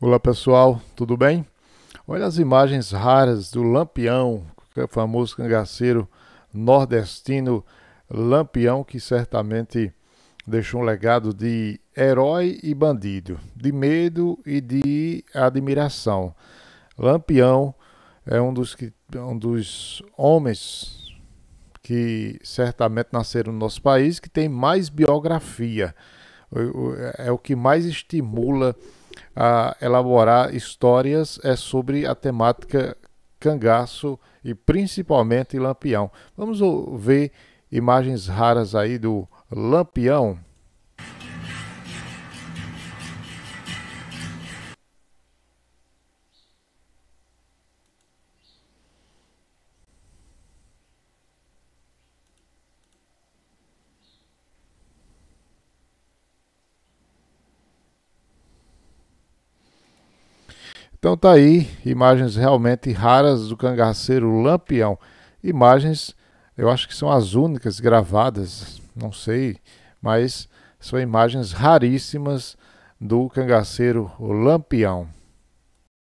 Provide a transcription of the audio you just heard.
Olá pessoal, tudo bem? Olha as imagens raras do lampião, é famoso cangaceiro nordestino lampião que certamente deixou um legado de herói e bandido, de medo e de admiração. Lampião é um dos, que, um dos homens que certamente nasceram no nosso país que tem mais biografia. É o que mais estimula a elaborar histórias é sobre a temática cangaço e principalmente lampião. Vamos ver imagens raras aí do lampião. Então tá aí, imagens realmente raras do cangaceiro lampião. Imagens, eu acho que são as únicas gravadas, não sei, mas são imagens raríssimas do cangaceiro lampião.